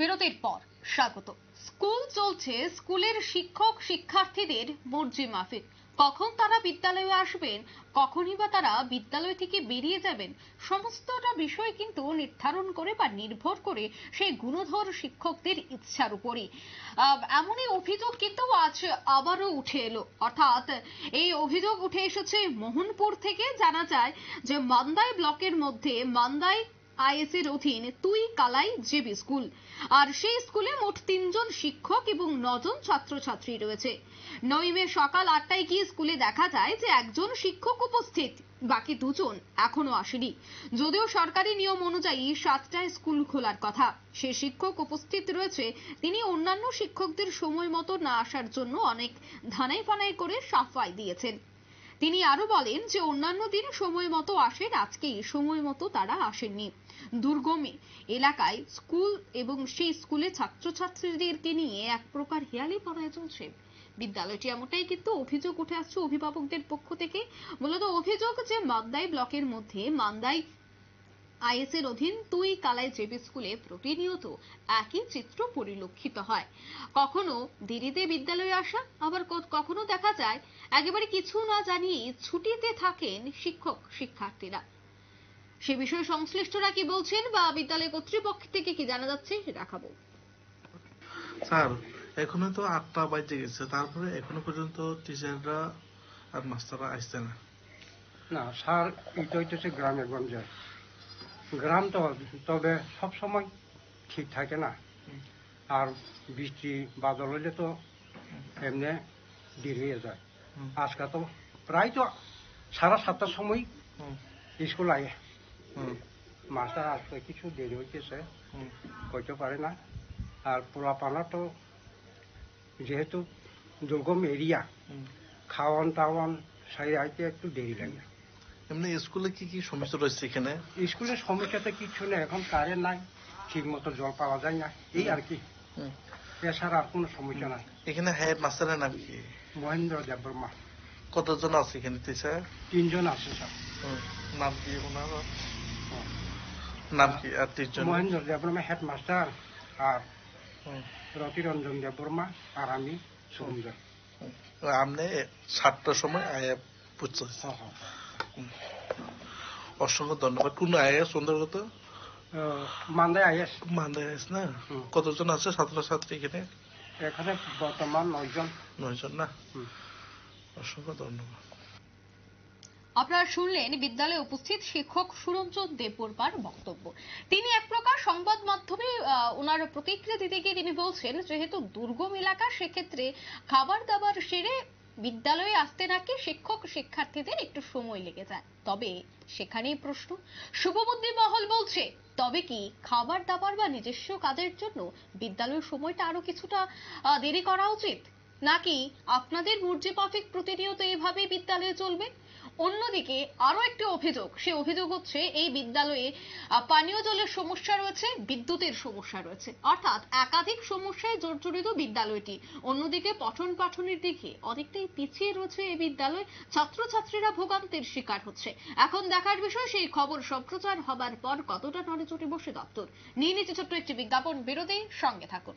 বিরতির পর স্বাগত স্কুল চলছে স্কুলের শিক্ষক শিক্ষার্থীদের মর্জি মাফিক কখন তারা বিদ্যালয়ে আসবেন কখনই বা তারা বিদ্যালয় থেকে বেরিয়ে যাবেন সমস্তটা বিষয় কিন্তু নির্ধারণ করে বা নির্ভর করে সেই গুণধর শিক্ষকদের ইচ্ছার উপরই এমনই অভিযোগ কিন্তু আজ আবারও উঠে এলো অর্থাৎ এই অভিযোগ উঠে এসেছে মোহনপুর থেকে জানা যায় যে মান্দায় ব্লকের মধ্যে মান্দায় আইএসের অধীন তুই কালাই জেবি স্কুল আর সেই স্কুলে মোট তিনজন শিক্ষক এবং নজন ছাত্রছাত্রী রয়েছে নইমে সকাল আটটায় গিয়ে স্কুলে দেখা যায় যে একজন শিক্ষক উপস্থিত বাকি দুজন এখনো আসেনি যদিও সরকারি নিয়ম অনুযায়ী সাতটায় স্কুল খোলার কথা সে শিক্ষক উপস্থিত রয়েছে তিনি অন্যান্য শিক্ষকদের সময় মতো না আসার জন্য অনেক ধানাই ফানাই করে সাফাই দিয়েছেন তিনি আরো বলেন যে অন্যান্য দিন সময় মতো আসেন আজকে সময় মতো তারা আসেননি দুর্গমে এলাকায় স্কুল এবং সেই স্কুলে ছাত্রছাত্রীদেরকে নিয়ে এক প্রকার হেয়ালি পড়ায় চলছে বিদ্যালয়টি এমনটাই কিন্তু অভিযোগ উঠে আসছে অভিভাবকদের পক্ষ থেকে মূলত অভিযোগ যে মান্দাই ব্লকের মধ্যে মান্দাই আইএসের অধীন তুই কালাই জেবি স্কুলে প্রতিনিয়ত একই চিত্র পরিলক্ষিত হয় কখনো দেরিতে বিদ্যালয়ে আসা আবার কখনো দেখা যায় একেবারে কিছু না জানিয়ে ছুটিতে থাকেন শিক্ষক শিক্ষার্থীরা সে বিষয়ে সংশ্লিষ্টরা কি বলছেন বা বিদ্যালয় কর্তৃপক্ষ থেকে কি জানা যাচ্ছে দেখাবো স্যার এখনো তো আটটা বাজে গেছে তারপরে এখনো পর্যন্ত টিচাররা আর মাস্টাররা আসছে না না স্যার এটা হইতেছে গ্রামের গঞ্জে গ্রাম তো তবে সব সময় ঠিক থাকে না আর বৃষ্টি বাদল হলে তো এমনি দেরি হয়ে যায় আজকে তো প্রায় তো সাড়ে সাতটার সময় স্কুল আগে মাস্টার আসতে কিছু দেরি হইতেছে হইতে পারে না আর পোলাপানা তো যেহেতু দুর্গম এরিয়া খাওয়ান টাওয়ান সাইড আইতে একটু দেরি লাগে এমনি স্কুলে কি কি সমস্যা রয়েছে এখানে সমস্যা তো কিছু নেই এখন কারেন্ট নাই ঠিক মতো জল পাওয়া যায় না এই আর কি আর কোনো সমস্যা নাই এখানে হেড মাস্টারের নাম কি মহেন্দ্র কতজন আছে এখানে স্যার তিনজন আছে স্যার নাম কি ওনার নাম কি আর তিনজন মহেন্দ্র দেববর্মা হেড মাস্টার আর রতিরঞ্জন আর আমি ছাত্র আপনি সাতটার সময় আয়া পুজো হ্যাঁ হ্যাঁ অসংখ্য ধন্যবাদ কোন আইএস অন্তর্গত আইএস আইএস না কতজন আছে এখানে এখানে বর্তমান নয়জন নয়জন না অসংখ্য ধন্যবাদ আপনারা শুনলেন বিদ্যালয়ে উপস্থিত শিক্ষক সুরঞ্জন দেববর্মার বক্তব্য তিনি এক প্রকার সংবাদ মাধ্যমে ওনার প্রতিক্রিয়া দিতে গিয়ে তিনি বলছেন যেহেতু দুর্গম এলাকা সেক্ষেত্রে খাবার দাবার সেরে বিদ্যালয়ে আসতে নাকি শিক্ষক শিক্ষার্থীদের একটু সময় লেগে যায় তবে সেখানেই প্রশ্ন শুভবুদ্ধি মহল বলছে তবে কি খাবার দাবার বা নিজস্ব কাজের জন্য বিদ্যালয়ের সময়টা আরো কিছুটা দেরি করা উচিত নাকি আপনাদের বুর্জে পাফিক প্রতিনিয়ত এভাবে বিদ্যালয়ে চলবে অন্যদিকে আরো একটি অভিযোগ সে অভিযোগ হচ্ছে এই বিদ্যালয়ে পানীয় জলের সমস্যা রয়েছে বিদ্যুতের সমস্যা রয়েছে অর্থাৎ একাধিক সমস্যায় জর্জরিত বিদ্যালয়টি অন্যদিকে পঠন পাঠনের দিকে অনেকটাই পিছিয়ে রয়েছে এই বিদ্যালয় ছাত্রছাত্রীরা ভোগান্তির শিকার হচ্ছে এখন দেখার বিষয় সেই খবর সম্প্রচার হবার পর কতটা নড়েচড়ে বসে দপ্তর নিয়ে নিচে ছোট্ট একটি বিজ্ঞাপন বিরতি সঙ্গে থাকুন